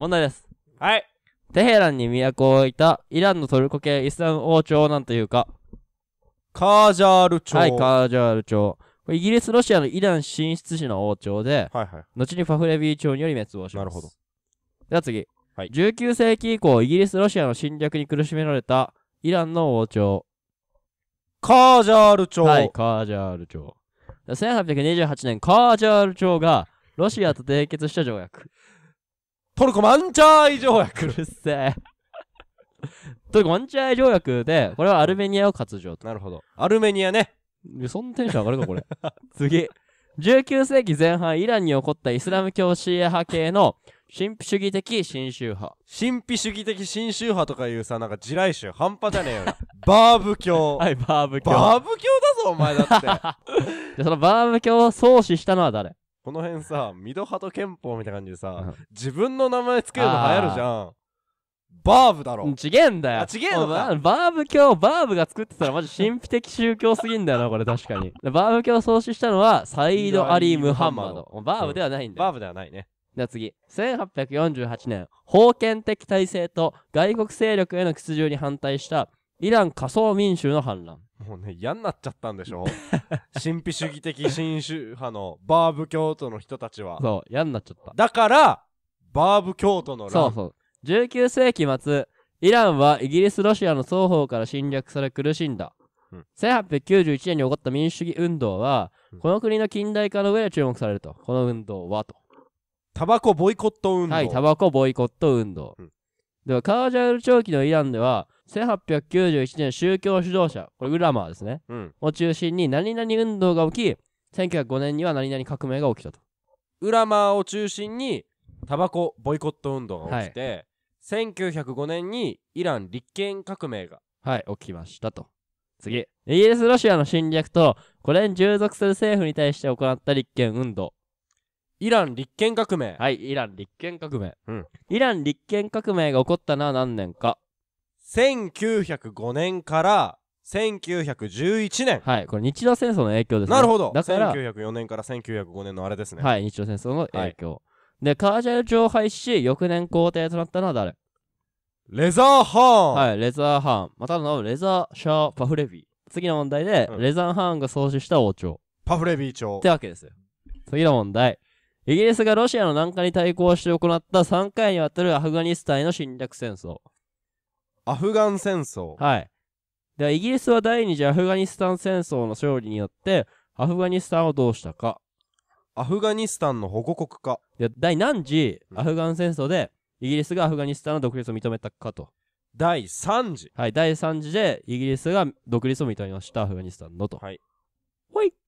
問題です。はい。テヘランに都を置いたイランのトルコ系イスラム王朝なんというか。カージャール朝。はい、カージャール朝。イギリス、ロシアのイラン進出時の王朝で、はいはい、後にファフレビー朝により滅亡します。なるほど。では次。はい、19世紀以降、イギリス、ロシアの侵略に苦しめられたイランの王朝。カージャール朝。はい、カージャール朝。1828年、カージャール朝がロシアと締結した条約。トルコマンチャーイ条約。うるせえ。トルコマンチャーイ条約で、これはアルメニアを割譲と。なるほど。アルメニアね。そんなテンション上がるか、これ。次。19世紀前半、イランに起こったイスラム教シーア派系の神秘主義的新宗派。神秘主義的新宗派とかいうさ、なんか地雷宗、半端じゃねえよな。バーブ教。はい、バーブ教。バーブ教だぞ、お前だって。で、そのバーブ教を創始したのは誰この辺さ、ミドハト憲法みたいな感じでさ、自分の名前つけるの流行るじゃん。バーブだろ。ちげんだよ。ちげえのかバーブ教、バーブが作ってたらマジ神秘的宗教すぎんだよな、これ確かに。バーブ教を創始したのは、サイード・アリー・ムハンマド。バーブではないんだよ。バーブではないね。じゃあ次。1848年、封建的体制と外国勢力への屈辱に反対したイラン仮想民衆の反乱。もうね、嫌になっちゃったんでしょ 神秘主義的新宗派のバーブ教徒の人たちは。そう、嫌になっちゃった。だから、バーブ教徒の乱。そうそう。19世紀末、イランはイギリス、ロシアの双方から侵略され苦しんだ。うん、1891年に起こった民主主義運動は、うん、この国の近代化の上で注目されると。この運動はと。タバコボイコット運動。はい、タバコボイコット運動。うん、では、カージャール長期のイランでは、1891年宗教指導者これウラマーですね、うん、を中心に何々運動が起き1905年には何々革命が起きたとウラマーを中心にタバコボイコット運動が起きて、はい、1905年にイラン立憲革命がはい起きましたと次イギリスロシアの侵略とこれに従属する政府に対して行った立憲運動イラン立憲革命はいイラン立憲革命、うん、イラン立憲革命が起こったのは何年か1905年から1911年はいこれ日露戦争の影響ですねなるほどだから1904年から1905年のあれですねはい日露戦争の影響、はい、でカージャル朝廃し翌年皇帝となったのは誰レザーハーンはいレザーハーンまたのレザーシャーパフレビー次の問題で、うん、レザーハーンが創始した王朝パフレビー朝ってわけですよ次の問題イギリスがロシアの南下に対抗して行った3回にわたるアフガニスタンへの侵略戦争アフガン戦争はいでイギリスは第二次アフガニスタン戦争の勝利によってアフガニスタンをどうしたかアフガニスタンの保護国か。で第何次アフガン戦争でイギリスがアフガニスタンの独立を認めたかと第3次はい第3次でイギリスが独立を認めましたアフガニスタンのとはいほい